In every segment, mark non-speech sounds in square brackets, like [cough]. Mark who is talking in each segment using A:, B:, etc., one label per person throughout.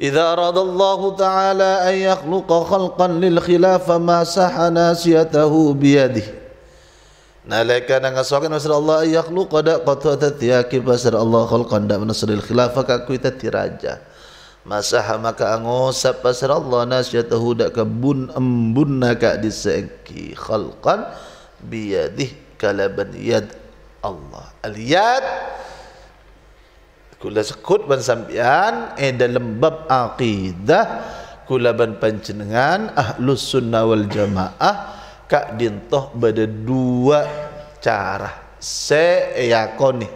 A: إذا أراد الله تعالى أن يخلق خلقا للخلافة ما سح ناسيته بيده نالك أنا نسوك نسر الله أن يخلق دا قطوة تتياكي بسر الله خلقا دا منسر الخلاف كاكوي تتراجع ما سح مكا أنغوسب بسر الله ناسيته دا كبن أمبن كأدسكي خلقا بيده كلبن يد الله اليد kula sekut ban sampian e dalam bab aqidah kula ban pancenengan ahlus sunnah wal jamaah kak dintoh pada dua cara se eh, yakoni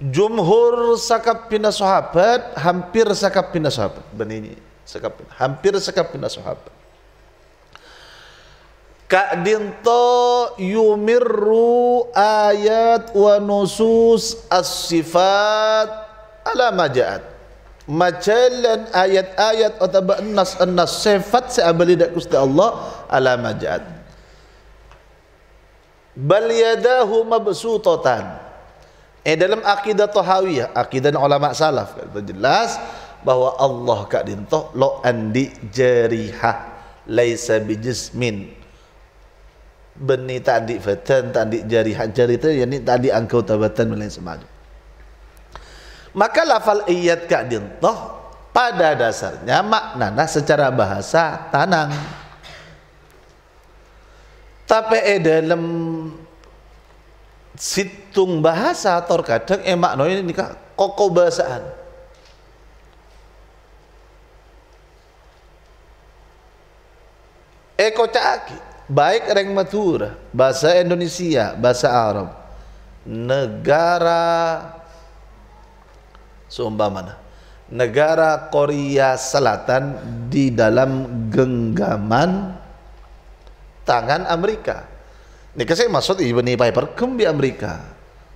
A: jumhur sakap pina sahabat hampir sakap pina sahabat benini sakap hampir sakap pina sahabat kak dintoh yumirru ayat wa nusus as-sifat ala majaat. Macalan ayat-ayat atau bahnas nas sifat seabali dak kusti Allah ala majaat. Bal yadahu mabsutatan. Eh dalam akidah tahawiyah, akidah ulama salaf kata jelas bahwa Allah kak dintoh lo andi jariha laisa bijismin benih tadi, di tadi, tak jari hajar itu yang tadi angka tabatan dan lain sebagainya maka lafal iyat ka dintoh pada dasarnya makna secara bahasa tanang tapi eh dalam situng bahasa terkadang eh makna ini nikah koko bahasaan eh kocak baik reng matura bahasa Indonesia bahasa Arab negara seumpamana negara Korea Selatan di dalam genggaman tangan Amerika ini saya maksud ini Piper kembali Amerika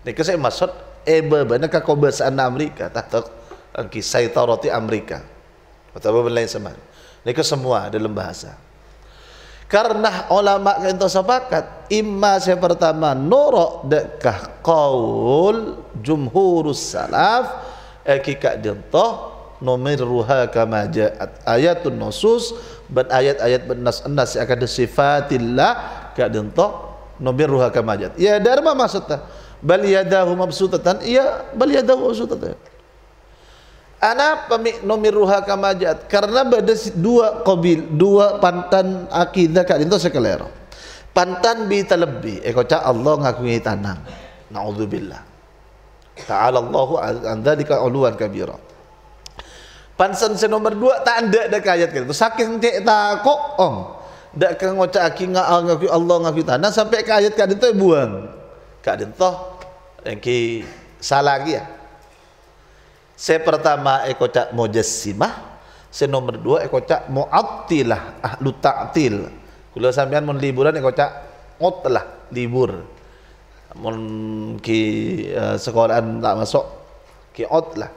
A: ini saya maksud Eba eh, benar kau bahasa Amerika tak tak angki saya roti Amerika atau apa lain sama ini semua dalam bahasa Karena ulama kita sepakat imma saya pertama nuro dekah qaul jumhurus salaf ekika dintoh nomer ruha kama ja'at ayatun nusus ben ayat-ayat ben nas nas yang akan disifatillah ka dintoh nomer ruha kama ja'at ya darma maksudnya bal yadahu mabsutatan iya bal yadahu mabsutatan ana pamik numiruha kamajat karena ada dua qabil dua pantan akidah kat itu sekaler pantan bi talabbi e kocak Allah ngaku ngi tanang naudzubillah ta'ala Allahu anda di uluan kabira Pansen se nomor dua tak ada ada ayat kan sakit nte tak kok om dak ke ngocak aki ngaku Allah ngaku tanang sampai kajat ayat kat itu buang kat itu engki salah lagi ya Se pertama eko eh, cak mujassimah, se nomor dua eko eh, cak muattilah, ahlu ta'til. Kula sampean mun liburan eko eh, cak ngotlah, libur. Mun ki uh, sekolahan tak masuk, ki otlah.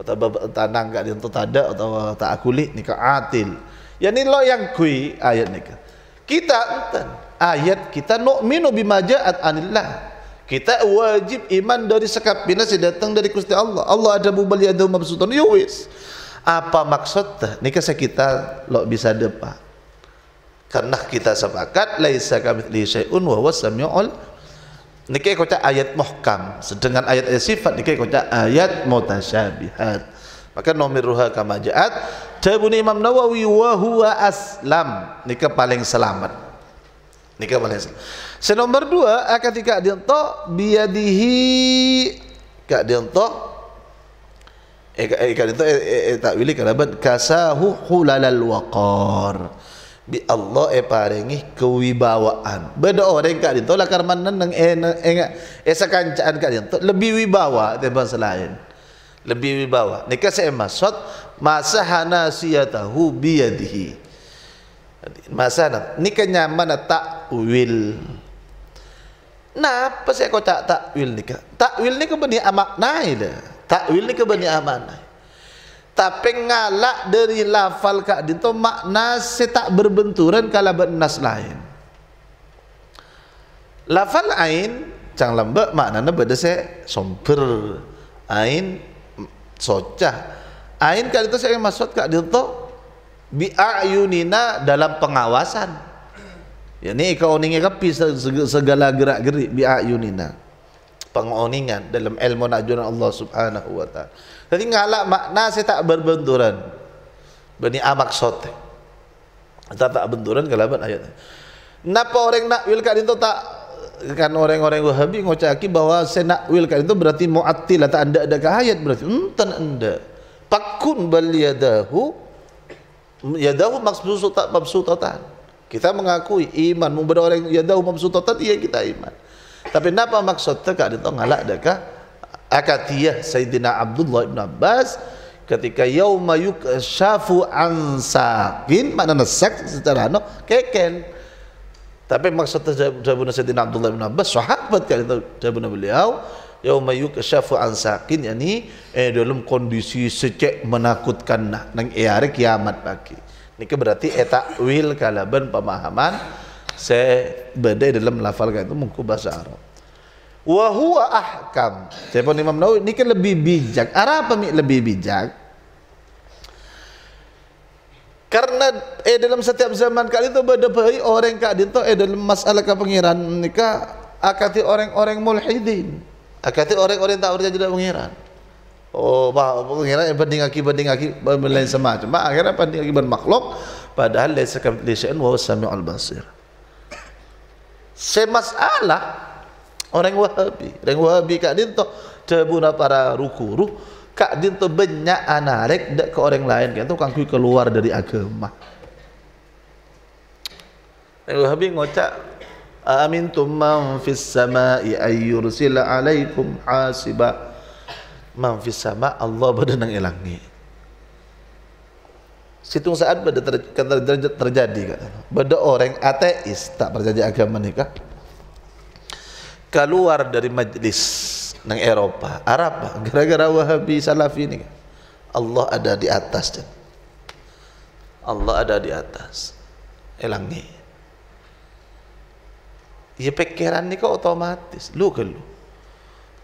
A: Atau tanang gak dia tak ada atau tak akuli ni ke atil. Ya ni lo yang kui ayat ni Kita ayat kita nu'minu bima ja'at anillah. Kita wajib iman dari sekap bina si datang dari kusti Allah. Allah ada bubali ada umat sultan. Ya wis. Apa maksudnya? Ini kasih kita lo bisa depa. Karena kita sepakat. Laisa kami li syai'un wa wassamyu'ul. Ini kaya ayat muhkam. Sedangkan ayat-ayat sifat. Ini kaya ayat mutasyabihat. Maka nomir ruha kamajat. Jabuni Imam Nawawi wa aslam. Ini kan paling selamat. Ini kan paling selamat. Senomor dua, ketika dia Dianto biadihi kak Dianto, eh kak eh, Dianto eh, eh, eh, tak wili kerabat kasahu hulalal wakar bi Allah lah, eh paringi kewibawaan beda orang kak Dianto entok lah karmanan yang enak esa kancaan kak Dianto lebih wibawa daripada selain lebih wibawa ni saya maksud masa hanasiyatahu biadihi masa nak nyaman kenyaman tak wili? Nah, apa saya kau tak takwil ni ke? Takwil ni ke benda yang makna ini? Takwil ni ke benda yang makna Tapi ngalak dari lafal kak itu makna saya tak berbenturan kalau bernas lain. Lafal ain, cang lembek maknanya benda saya somper. Ain, socah. Ain kali itu saya maksud kak itu bi'a'yunina dalam pengawasan. Ya ni kau ni ngapi segala gerak-gerik bi ayunina. Pengoningan dalam ilmu najuran Allah Subhanahu wa taala. Jadi ngalak lah, makna saya tak berbenturan. Bani amak sote. Kita tak benturan kalaban ayat. Napa orang nak wil kadin tu tak kan orang-orang Wahabi ngocaki bahwa saya nak wil kadin tu berarti muattil atau anda ada kahayat berarti enten hmm, anda. Pakun bal yadahu yadahu maksud tak maksud tak. Kita mengakui iman kepada orang yang dahulu mabsutah tadi yang kita iman. Tapi napa maksud tak ada tahu ngalak dekah? Akatiyah Sayyidina Abdullah bin Abbas ketika yauma yukshafu an saqin mana nesak secara no keken tapi maksud Jabu Sayyidina Abdullah bin Abbas sahabat kali itu Jabu beliau yauma yukshafu an saqin yani eh, dalam kondisi secek menakutkan nang iare eh, kiamat pagi Niki berarti etak wil kalaban pemahaman se beda dalam lafal itu mungkin bahasa Arab. Wahua ahkam. Saya pun Imam Nawawi. Niki lebih bijak. Arab pemi lebih bijak. Karena eh dalam setiap zaman kali itu beda bagi orang kali itu eh dalam masalah pengiran nikah akati orang-orang mulhidin akati orang-orang tak percaya jadi pengiran. Oh, bah, pengira yang penting aki penting aki lain semacam. Bah, akhirnya penting aki bermakhluk. Padahal lain sekam lain sekam wah al basir. Semasalah orang wahabi, orang wahabi kak dinto cebuna para rukuru, kak dinto banyak anarek dek ke orang lain Kita tu kangkui keluar dari agama. Orang wahabi ngocak. Amin tumman fis sama'i ayyursila alaikum hasibah man fis sama Allah berada nang langit. Situng saat pada ter, terjadi kata. orang ateis tak percaya agama ni kah? Keluar dari majlis nang Eropa, Arab gara-gara Wahabi Salafi ni. Allah ada di atas dan Allah ada di atas elangi. Ia ya, pikiran ni kok otomatis, lu ke lu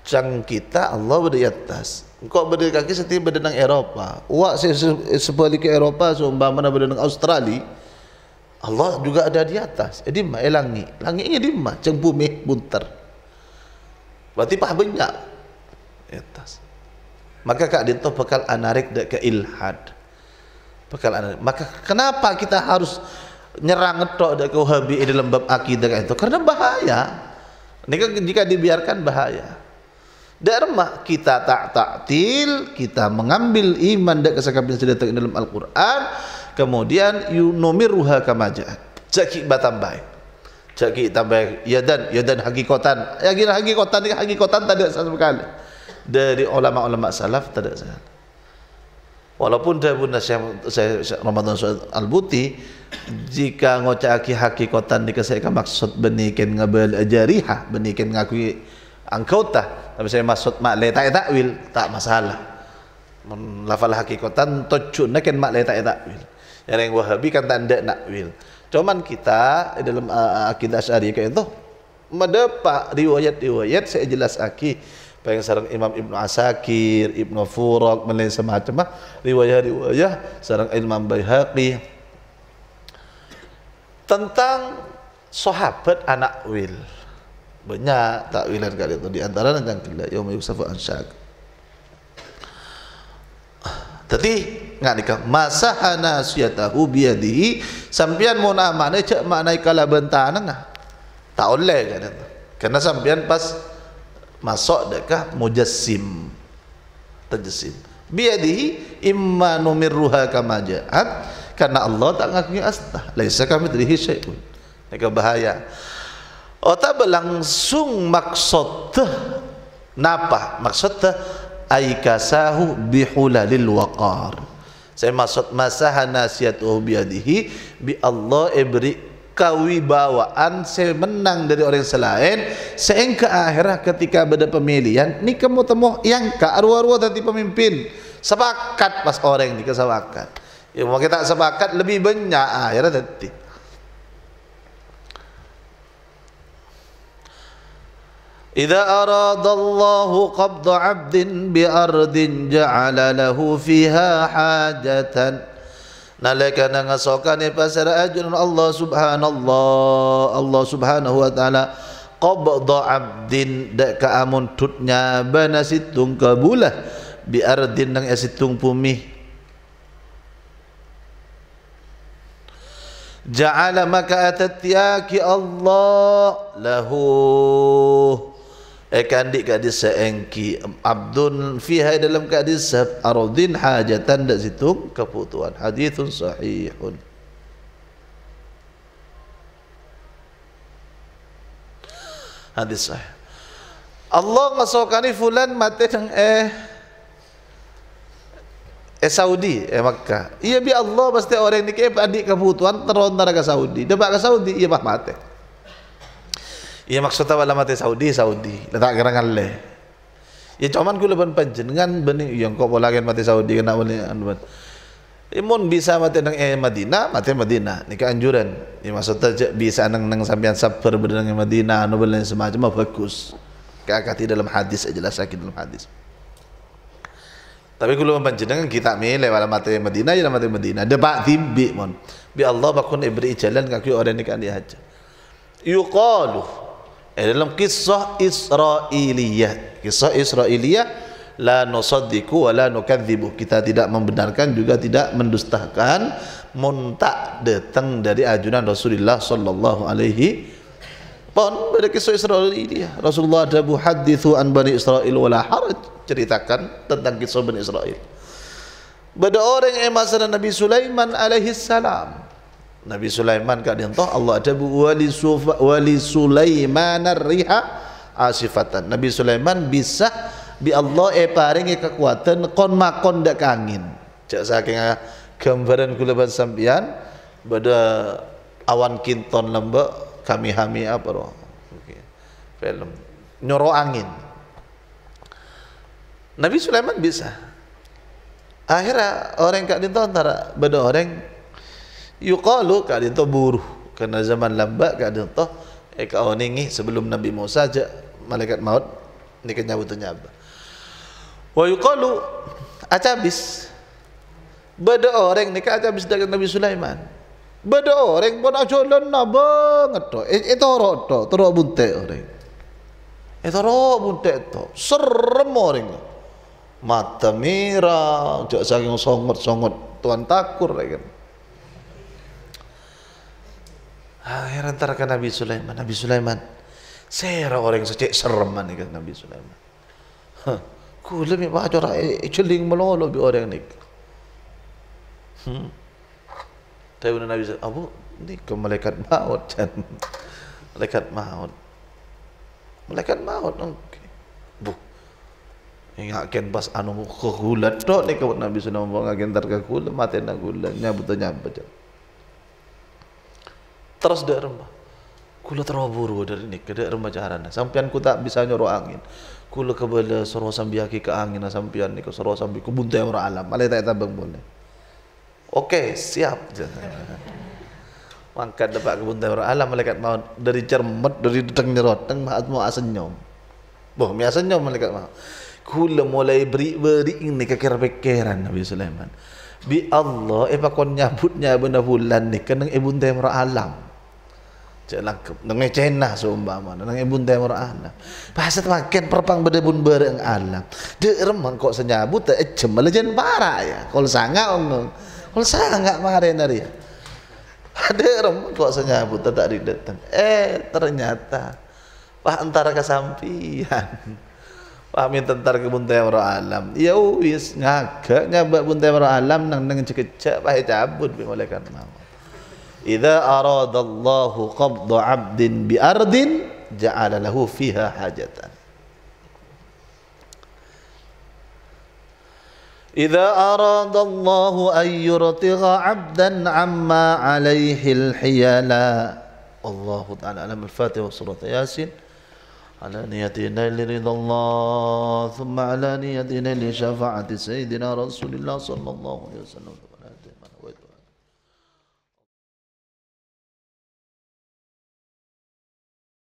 A: cang kita Allah berdiri atas. Kok berdiri kaki setiap berada dengan Eropa. Wak saya sebalik ke Eropa, seumpama mana berada dengan Australia. Allah juga ada di atas. Eh, dimah, eh, langit. Langitnya mana? Cang bumi, bunter. Berarti pah banyak. Di atas. Maka kak dintuh bakal anarik dek ke ilhad. Bakal anarik. Maka kenapa kita harus nyerang ngetok dek ke wahabi dalam bab akidah itu? Karena bahaya. Ini kan jika dibiarkan bahaya. Derma kita tak taktil kita mengambil iman dan kesakapan yang sudah dalam Al-Quran kemudian yunumir ruha kamaja cakik batambai cakik tambai yadan yadan hakikotan yakin hakikotan ini hakikotan tak ada sama sekali dari ulama-ulama salaf tak ada sama walaupun dari bunda saya Ramadan Suat Al-Buti jika ngocak aki hakikotan dikasihkan maksud benikan ngabel ajariha benikan ngaku angkota angkota tapi saya maksud mak le tak takwil tak masalah. Lafal hakikatan tocun nak ken mak le tak takwil. Yang yang Wahabi kan tak ndak takwil. Cuman kita dalam uh, akidah Asy'ari kayak itu madepa riwayat-riwayat saya jelas aki pengen sarang Imam Ibn Asakir, Ibn Furok, melain semacam lah. riwayat-riwayat sarang Imam Bayhaqi tentang sahabat anak Wil banyak takwilan kali itu di antara yang tidak. yom yusafu ansyak tadi nggak nika Masahana hana syatahu biadi sampian mau nama ne cak mana ikala bentana nah tak oleh kan itu karena sampian pas masuk dekah mujassim terjesim biadi imma numirruha kamajaat karena Allah tak ngakui astah laisa kami dirihi syai'un mereka bahaya Ota oh, berlangsung maksud Napa? Maksud Aikasahu bihulalil waqar Saya maksud Masaha nasiatuhu biadihi Bi Allah iberi kawibawaan Saya menang dari orang selain Saya yang akhirah ketika Beda pemilihan, ni kamu temuh Yang ke arwah-arwah tadi pemimpin Sepakat pas orang ni kesepakat Ya, mau kita sepakat lebih banyak akhirnya tadi. إذا أراد الله قبض عبد بأرض جعل له فيها حاجة نالك نعسوك نفسر أجر الله سبحان الله الله سبحانه وتعالى قبض عبد دك أمون تطنيا بنا ستون قبولة بأرض نع ستون بومي جعل مكاتتياك الله لهو ekandik kat dia seengki abdun fiha dalam kat dia aradin hajatan dah situ kebutuhan hadithun sahihun hadis sahih Allah ngasokan ni fulan mati dengan eh eh Saudi eh Makkah Ia bi Allah pasti orang ni ke adik kebutuhan terontar ke Saudi dia pakai Saudi ia bah mati ia maksud awak lama Saudi Saudi. Letak gerang le. Ia cuma gula pun panjenengan beni yang kau boleh mati Saudi kena beni Ia Imun bisa mati nang eh Madinah, mati Madinah. Ni kan anjuran. Ia maksud tak bisa nang nang sambian sabar berdenang Madinah, anu beli semacam apa fokus. Kakati dalam hadis, aja lah sakit dalam hadis. Tapi kalau dengan kita milih wala mati Madinah, jangan mati Madinah. Debat timbi mon. Bi Allah bakun ibri jalan kaki orang ni kan dihajar. Yuqalu eh, dalam kisah Israiliyah kisah Israiliyah la nusaddiqu wa la nukadzibu kita tidak membenarkan juga tidak mendustakan muntak datang dari ajunan Rasulullah sallallahu alaihi pun pada kisah Israiliyah Rasulullah ada buhadithu an bani Israil wa haraj ceritakan tentang kisah bani Israil pada orang yang masa Nabi Sulaiman alaihi salam Nabi Sulaiman kat dia entah Allah ada wali wali Sulaiman riha asifatan. Ah, Nabi Sulaiman bisa bi Allah e paringi kekuatan kon makon dak angin. Cak saking gambaran kula ban sampean pada awan kinton lembe kami hami apa ro Okay. Film nyoro angin. Nabi Sulaiman bisa. Akhirnya orang kat dia entah antara beda orang yuqalu kadin tu buruh karena zaman lambat kadin tu eka eh, oningi sebelum Nabi Musa aja malaikat maut ni kenya butunya apa wa yuqalu acabis beda orang ni acabis dengan Nabi Sulaiman beda orang pun ajolan na ngeto, itu roh eh, eh, to, teror bunte orang itu roh bunte to, serem orang mata merah jauh saking songot-songot tuan takur lagi kan Akhirnya antara ke Nabi Sulaiman. Nabi Sulaiman. Saya orang yang secek sereman ke Nabi Sulaiman. Ku lebih baca orang celing melolok lebih orang ni. Hmm. Tapi bila Nabi Sulaiman. Abu, ni ke malaikat maut dan [laughs] Malaikat maut. Malaikat maut. Oh, okay. Bu. Ingatkan pas anu kehulat tok ni ke Nabi Sulaiman. Ingatkan ntar ke kehulat. Mati nak kehulat. Nyabut-nyabut. Nyabut terus dia rembah kula terobur dari ni. ke dek rembah jaharana sampian ku tak bisa nyuruh angin kula kebala suruh sambi haki ke angin lah sampian ni ku suruh sambi ku buntai orang alam malah tak tambang boleh Okey, siap. Mangkat dapat ke buntai orang alam malaikat maut dari cermat dari deteng nyerot teng maat mau asenyom. Boh, mi asenyom malaikat maut. Kula mulai beri beri ini ke kerpekeran Nabi Sulaiman. Bi Allah, apa eh, kon nyabutnya benda bulan ni kena ibu eh buntai alam cek langkep dengan cenah seumpama dengan ibu dan orang anak makin perpang beda bun bereng alam de remang kok senyabut? tak ecem melejen para ya kalau sanga ongong kalau sanga mahari nari ya ada [laughs] remang kok senyabut? tak didetan eh ternyata pak antara kesampian pak [laughs] minta antara ke buntai waro alam ya wis ngagak ngabak buntai waro alam nang nang cek cek pak cabut bimolekan mau إذا أراد الله قبض عبد بأرض جعل له فيها حاجة إذا أراد الله أن يرتغ عبدا عما عليه الحيلا الله تعالى أعلم الفاتحة وسورة ياسين على نية نيل رضا الله ثم على نية نيل شفاعة سيدنا رسول الله صلى الله عليه وسلم